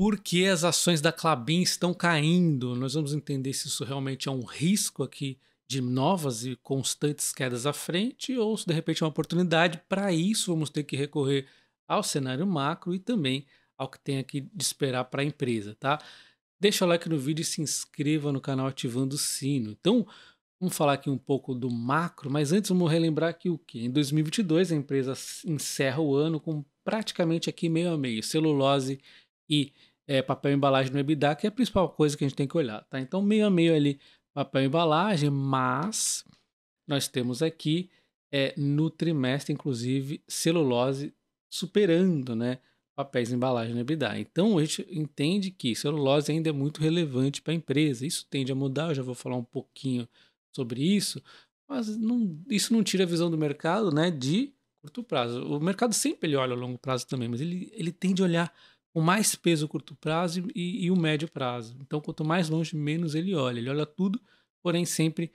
por que as ações da Clabin estão caindo. Nós vamos entender se isso realmente é um risco aqui de novas e constantes quedas à frente ou se de repente é uma oportunidade. Para isso, vamos ter que recorrer ao cenário macro e também ao que tem aqui de esperar para a empresa, tá? Deixa o like no vídeo e se inscreva no canal ativando o sino. Então, Vamos falar aqui um pouco do macro, mas antes vamos relembrar que o que em 2022 a empresa encerra o ano com praticamente aqui meio a meio celulose e é, papel embalagem no EBITDA, que é a principal coisa que a gente tem que olhar. Tá? Então, meio a meio ali, papel embalagem, mas nós temos aqui é, no trimestre, inclusive, celulose superando né, papéis embalagem no EBITDA. Então, a gente entende que celulose ainda é muito relevante para a empresa. Isso tende a mudar, eu já vou falar um pouquinho sobre isso, mas não, isso não tira a visão do mercado né, de curto prazo. O mercado sempre ele olha a longo prazo também, mas ele, ele tende a olhar com mais peso curto prazo e, e o médio prazo. Então, quanto mais longe, menos ele olha. Ele olha tudo, porém sempre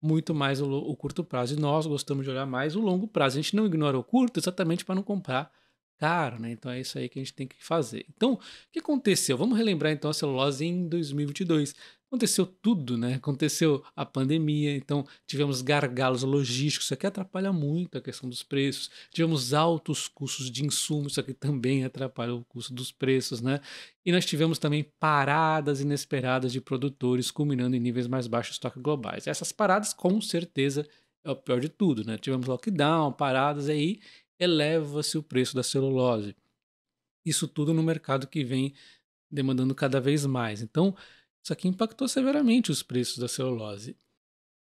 muito mais o, o curto prazo. E nós gostamos de olhar mais o longo prazo. A gente não ignora o curto exatamente para não comprar caro, né? Então é isso aí que a gente tem que fazer. Então, o que aconteceu? Vamos relembrar então a celulose em 2022. Aconteceu tudo, né? Aconteceu a pandemia, então tivemos gargalos logísticos, isso aqui atrapalha muito a questão dos preços. Tivemos altos custos de insumos, isso aqui também atrapalha o custo dos preços, né? E nós tivemos também paradas inesperadas de produtores, culminando em níveis mais baixos de estoque globais. Essas paradas, com certeza, é o pior de tudo, né? Tivemos lockdown, paradas aí, eleva-se o preço da celulose. Isso tudo no mercado que vem demandando cada vez mais. Então, isso aqui impactou severamente os preços da celulose.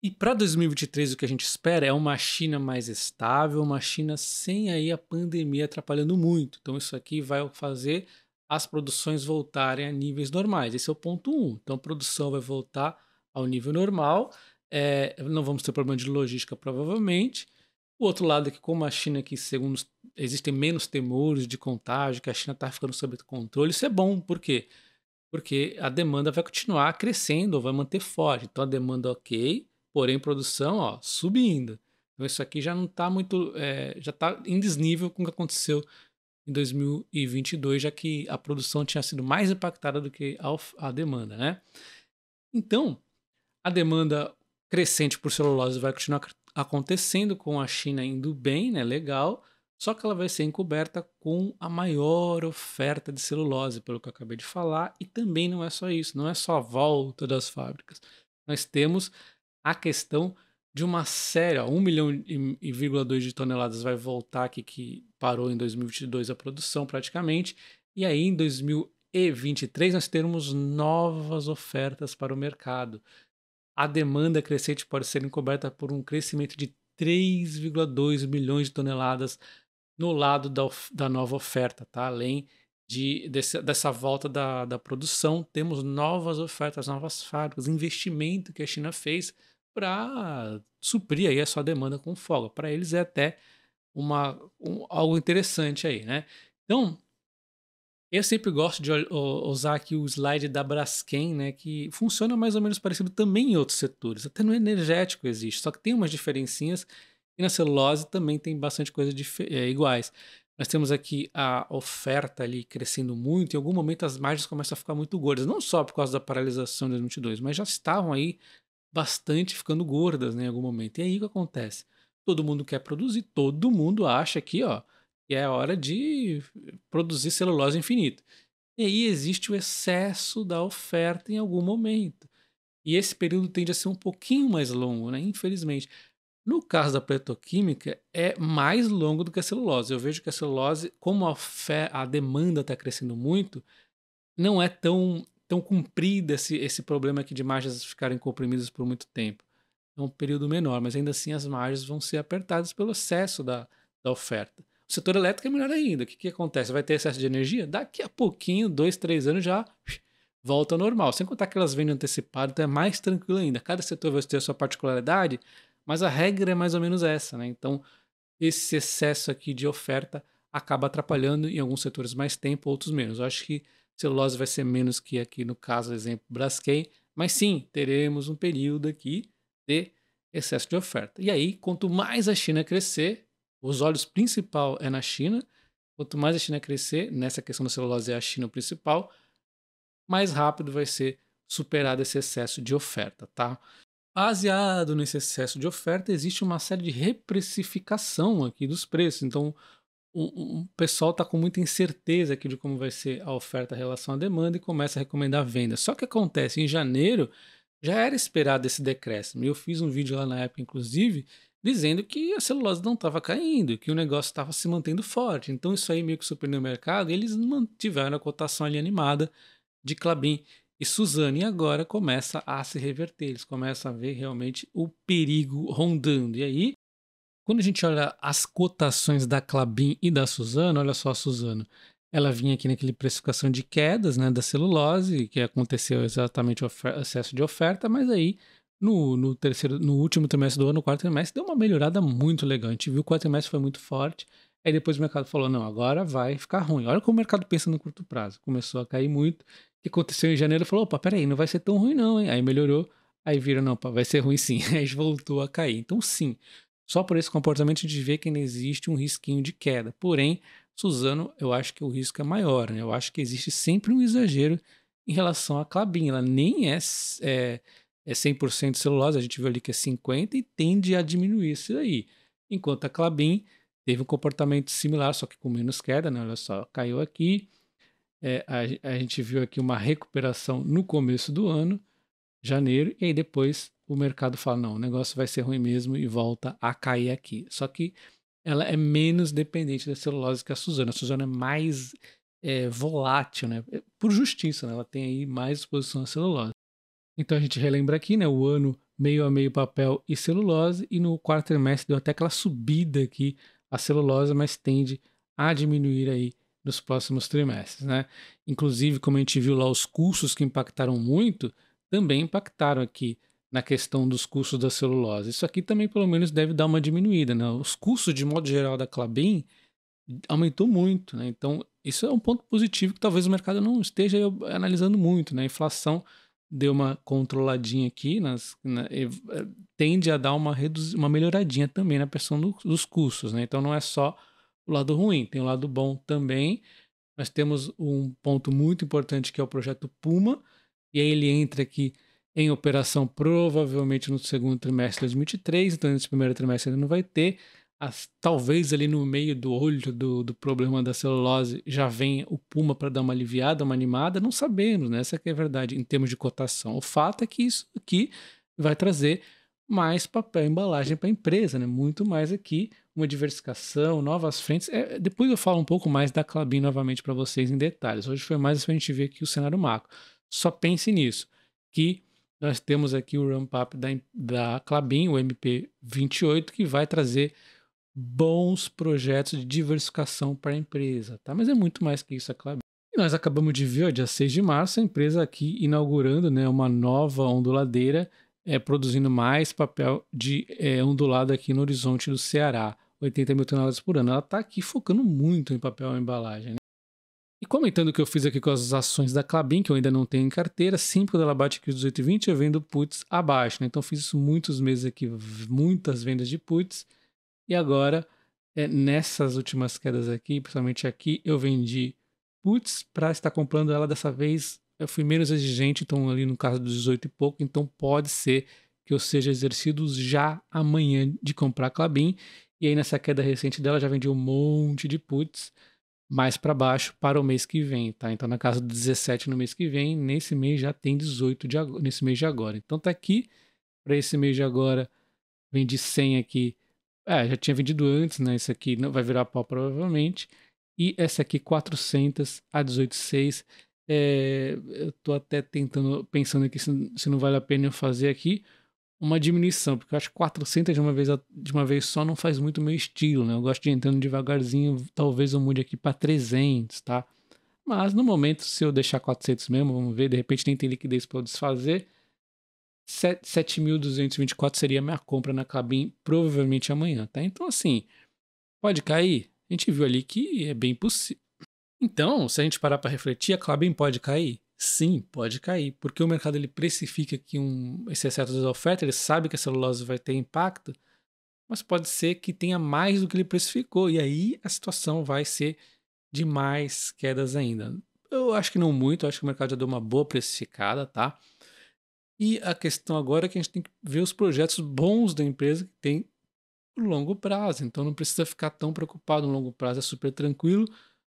E para 2023 o que a gente espera é uma China mais estável, uma China sem aí a pandemia atrapalhando muito. Então isso aqui vai fazer as produções voltarem a níveis normais. Esse é o ponto 1. Um. Então a produção vai voltar ao nível normal. É, não vamos ter problema de logística provavelmente. O outro lado é que, como a China, que segundo existem menos temores de contágio, que a China está ficando sob controle, isso é bom, por quê? Porque a demanda vai continuar crescendo, vai manter forte. Então a demanda ok, porém produção ó, subindo. Então isso aqui já não está muito, é, já está em desnível com o que aconteceu em 2022, já que a produção tinha sido mais impactada do que a, a demanda, né? Então, a demanda crescente por celulose vai continuar acontecendo com a China indo bem, né, legal, só que ela vai ser encoberta com a maior oferta de celulose, pelo que eu acabei de falar, e também não é só isso, não é só a volta das fábricas. Nós temos a questão de uma série, ó, 1 milhão e 2 de toneladas vai voltar aqui que parou em 2022 a produção praticamente, e aí em 2023 nós teremos novas ofertas para o mercado a demanda crescente pode ser encoberta por um crescimento de 3,2 milhões de toneladas no lado da, da nova oferta, tá? Além de, desse, dessa volta da, da produção, temos novas ofertas, novas fábricas, investimento que a China fez para suprir aí a sua demanda com folga. Para eles é até uma, um, algo interessante aí, né? Então, eu sempre gosto de usar aqui o slide da Braskem, né, que funciona mais ou menos parecido também em outros setores. Até no energético existe, só que tem umas diferencinhas e na celulose também tem bastante coisas é, iguais. Nós temos aqui a oferta ali crescendo muito, em algum momento as margens começam a ficar muito gordas, não só por causa da paralisação de 2022, mas já estavam aí bastante ficando gordas né, em algum momento. E aí o que acontece? Todo mundo quer produzir, todo mundo acha que, ó, e é hora de produzir celulose infinita. E aí existe o excesso da oferta em algum momento. E esse período tende a ser um pouquinho mais longo, né? Infelizmente. No caso da pletoquímica, é mais longo do que a celulose. Eu vejo que a celulose, como a, a demanda está crescendo muito, não é tão, tão cumprida esse, esse problema aqui de margens ficarem comprimidas por muito tempo. É um período menor, mas ainda assim as margens vão ser apertadas pelo excesso da, da oferta. O setor elétrico é melhor ainda. O que, que acontece? Vai ter excesso de energia? Daqui a pouquinho, dois, três anos já volta ao normal. Sem contar que elas vendem antecipado, então é mais tranquilo ainda. Cada setor vai ter a sua particularidade, mas a regra é mais ou menos essa, né? Então, esse excesso aqui de oferta acaba atrapalhando em alguns setores mais tempo, outros menos. Eu acho que celulose vai ser menos que aqui no caso, exemplo, Braskem, mas sim, teremos um período aqui de excesso de oferta. E aí, quanto mais a China crescer, os olhos principal é na China. Quanto mais a China crescer, nessa questão da celulose é a China o principal, mais rápido vai ser superado esse excesso de oferta, tá? Baseado nesse excesso de oferta, existe uma série de reprecificação aqui dos preços. Então, o, o pessoal está com muita incerteza aqui de como vai ser a oferta em relação à demanda e começa a recomendar venda. Só que acontece em janeiro já era esperado esse decréscimo. Eu fiz um vídeo lá na época, inclusive, dizendo que a celulose não estava caindo, que o negócio estava se mantendo forte. Então isso aí meio que superou o mercado. Eles mantiveram a cotação ali animada de Clabin e Suzane. E agora começa a se reverter. Eles começam a ver realmente o perigo rondando. E aí, quando a gente olha as cotações da Clabin e da Suzano, olha só, a Suzano, ela vinha aqui naquele precificação de quedas né, da celulose, que aconteceu exatamente o excesso de oferta, mas aí no, no, terceiro, no último trimestre do ano, no quarto trimestre, deu uma melhorada muito legal. A gente viu que o quarto trimestre foi muito forte. Aí depois o mercado falou: não, agora vai ficar ruim. Olha como o mercado pensa no curto prazo. Começou a cair muito. O que aconteceu em janeiro falou: opa, peraí, não vai ser tão ruim, não, hein? Aí melhorou. Aí viram, não, opa, vai ser ruim sim. Aí voltou a cair. Então, sim, só por esse comportamento de ver que ainda existe um risquinho de queda. Porém, Suzano, eu acho que o risco é maior, né? Eu acho que existe sempre um exagero em relação à clabin. Ela nem é, é, é 100% celulose, a gente viu ali que é 50% e tende a diminuir isso aí Enquanto a clabin teve um comportamento similar, só que com menos queda, né? Olha só, caiu aqui. É, a, a gente viu aqui uma recuperação no começo do ano, janeiro, e aí depois o mercado fala: não, o negócio vai ser ruim mesmo e volta a cair aqui. Só que ela é menos dependente da celulose que a Suzana. A Suzana é mais é, volátil, né? É, por justiça, né? Ela tem aí mais exposição à celulose. Então a gente relembra aqui, né? O ano meio a meio papel e celulose, e no quarto trimestre deu até aquela subida aqui a celulose, mas tende a diminuir aí nos próximos trimestres, né? Inclusive, como a gente viu lá, os cursos que impactaram muito também impactaram aqui na questão dos custos da celulose. Isso aqui também, pelo menos, deve dar uma diminuída. Né? Os custos, de modo geral, da Clabin aumentou muito. Né? Então, isso é um ponto positivo que talvez o mercado não esteja analisando muito. Né? A inflação deu uma controladinha aqui, nas, na, né? eh, tende a dar uma, reduz, uma melhoradinha também na pressão do, dos custos. Né? Então, não é só o lado ruim, tem o lado bom também. Nós temos um ponto muito importante que é o projeto Puma, e aí ele entra aqui em operação provavelmente no segundo trimestre de 2023, então nesse primeiro trimestre ainda não vai ter. As, talvez ali no meio do olho do, do problema da celulose já venha o Puma para dar uma aliviada, uma animada, não sabemos, né? Essa que é a verdade em termos de cotação. O fato é que isso aqui vai trazer mais papel embalagem para a empresa, né? Muito mais aqui, uma diversificação, novas frentes. É, depois eu falo um pouco mais da Clabin novamente para vocês em detalhes. Hoje foi mais para a gente ver aqui o cenário macro. Só pense nisso, que nós temos aqui o ramp up da, da Clabin, o MP28, que vai trazer bons projetos de diversificação para a empresa, tá? Mas é muito mais que isso a é Clabin. E nós acabamos de ver, ó, dia 6 de março, a empresa aqui inaugurando né, uma nova onduladeira, é, produzindo mais papel de é, ondulado aqui no horizonte do Ceará, 80 mil toneladas por ano. Ela está aqui focando muito em papel e embalagem. Né? E comentando o que eu fiz aqui com as ações da Clabin, que eu ainda não tenho em carteira, sempre quando ela bate aqui os 18,20 eu vendo puts abaixo. Né? Então fiz isso muitos meses aqui, muitas vendas de puts. E agora, é, nessas últimas quedas aqui, principalmente aqui, eu vendi puts para estar comprando ela dessa vez. Eu fui menos exigente, então ali no caso dos 18 e pouco, então pode ser que eu seja exercido já amanhã de comprar a Clabin. E aí nessa queda recente dela já vendi um monte de puts mais para baixo para o mês que vem, tá? Então na casa de 17 no mês que vem, nesse mês já tem 18 de agora, nesse mês de agora. Então tá aqui para esse mês de agora, vendi 100 aqui. É, já tinha vendido antes, né? Isso aqui não vai virar pau provavelmente. E essa aqui 400 a 186. É, eu tô até tentando pensando aqui se, se não vale a pena eu fazer aqui, uma diminuição, porque eu acho que 400 de uma, vez, de uma vez só não faz muito meu estilo, né? Eu gosto de entrando devagarzinho, talvez eu mude aqui para 300, tá? Mas no momento, se eu deixar 400 mesmo, vamos ver, de repente nem tem liquidez para eu desfazer. 7.224 seria a minha compra na Clabin provavelmente amanhã, tá? Então, assim, pode cair? A gente viu ali que é bem possível. Então, se a gente parar para refletir, a Clabin pode cair? sim, pode cair, porque o mercado ele precifica que um, esse excesso de oferta, ele sabe que a celulose vai ter impacto, mas pode ser que tenha mais do que ele precificou, e aí a situação vai ser de mais quedas ainda. Eu acho que não muito, acho que o mercado já deu uma boa precificada, tá? E a questão agora é que a gente tem que ver os projetos bons da empresa que tem longo prazo, então não precisa ficar tão preocupado. No longo prazo é super tranquilo,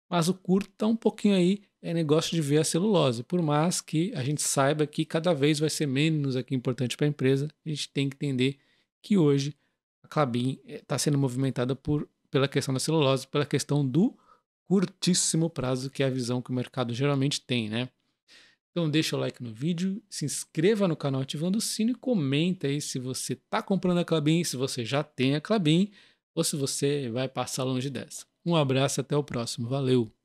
mas o curto está um pouquinho aí é negócio de ver a celulose. Por mais que a gente saiba que cada vez vai ser menos aqui importante para a empresa, a gente tem que entender que hoje a Clabin está eh, sendo movimentada por, pela questão da celulose, pela questão do curtíssimo prazo, que é a visão que o mercado geralmente tem, né? Então deixa o like no vídeo, se inscreva no canal ativando o sino e comenta aí se você está comprando a Clabin, se você já tem a Clabin ou se você vai passar longe dessa. Um abraço, até o próximo. Valeu!